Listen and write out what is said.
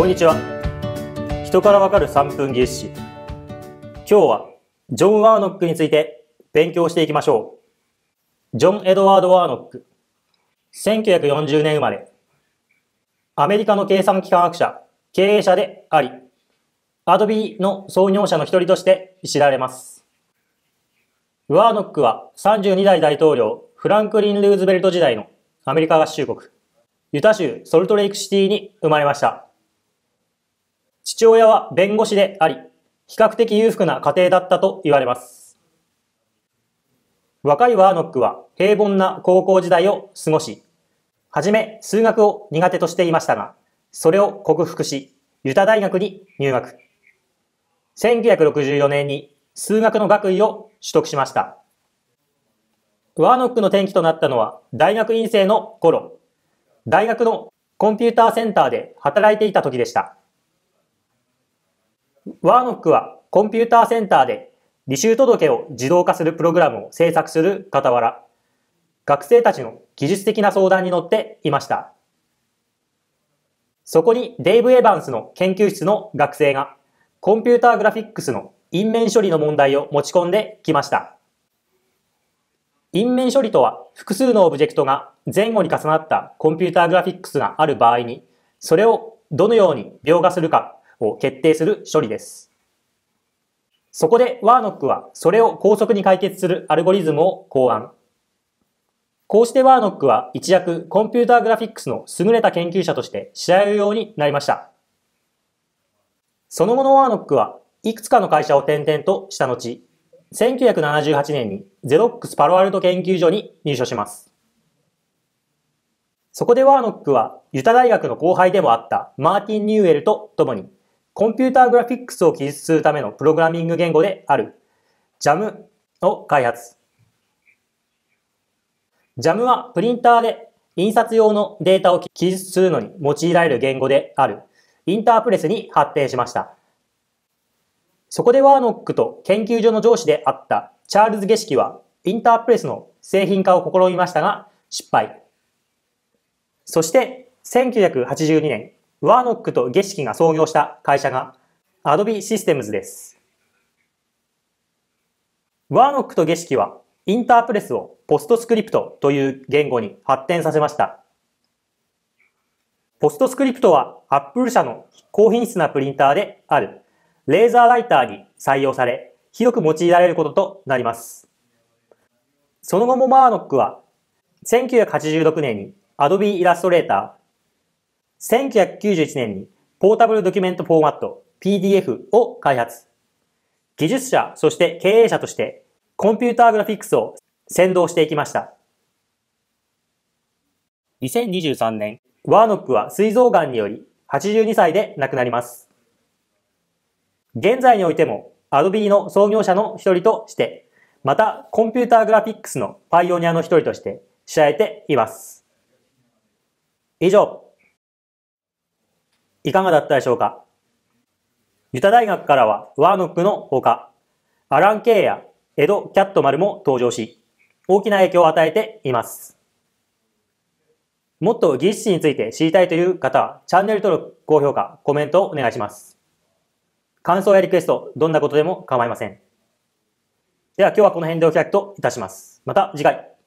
こんにちは。人からわかる3分技術史。今日はジョン・ワーノックについて勉強していきましょう。ジョン・エドワード・ワーノック。1940年生まれ。アメリカの計算機科学者、経営者であり、アドビーの創業者の一人として知られます。ワーノックは32代大統領フランクリン・ルーズベルト時代のアメリカ合衆国、ユタ州ソルトレイクシティに生まれました。父親は弁護士であり、比較的裕福な家庭だったと言われます。若いワーノックは平凡な高校時代を過ごし、はじめ数学を苦手としていましたが、それを克服し、ユタ大学に入学。1964年に数学の学位を取得しました。ワーノックの転機となったのは大学院生の頃、大学のコンピューターセンターで働いていた時でした。ワーノックはコンピューターセンターで履修届を自動化するプログラムを制作する傍ら、学生たちの技術的な相談に乗っていました。そこにデイブ・エヴァンスの研究室の学生がコンピューターグラフィックスの因面処理の問題を持ち込んできました。因面処理とは複数のオブジェクトが前後に重なったコンピューターグラフィックスがある場合に、それをどのように描画するかを決定する処理です。そこでワーノックはそれを高速に解決するアルゴリズムを考案。こうしてワーノックは一躍コンピューターグラフィックスの優れた研究者として知られるようになりました。その後のワーノックはいくつかの会社を転々とした後、1978年にゼロックスパロアルト研究所に入所します。そこでワーノックはユタ大学の後輩でもあったマーティン・ニューエルと共にコンピューターグラフィックスを記述するためのプログラミング言語である JAM を開発。JAM はプリンターで印刷用のデータを記述するのに用いられる言語であるインタープレスに発展しました。そこでワーノックと研究所の上司であったチャールズ・ゲシキはインタープレスの製品化を試みましたが失敗。そして1982年ワーノックとゲシキが創業した会社が Adobe Systems です。ワーノックとゲシキはインタープレスをポストスクリプトという言語に発展させました。ポストスクリプトは Apple 社の高品質なプリンターであるレーザーライターに採用され広く用いられることとなります。その後もワーノックは1986年に Adobe Illustrator 1991年にポータブルドキュメントフォーマット PDF を開発。技術者、そして経営者としてコンピューターグラフィックスを先導していきました。2023年、ワーノックは膵臓癌により82歳で亡くなります。現在においてもアドビーの創業者の一人として、またコンピューターグラフィックスのパイオニアの一人として知られています。以上。いかがだったでしょうかユタ大学からはワーノックのほか、アラン・ケイやエド・キャットマルも登場し、大きな影響を与えています。もっと技術について知りたいという方は、チャンネル登録、高評価、コメントをお願いします。感想やリクエスト、どんなことでも構いません。では今日はこの辺でお開きといたします。また次回。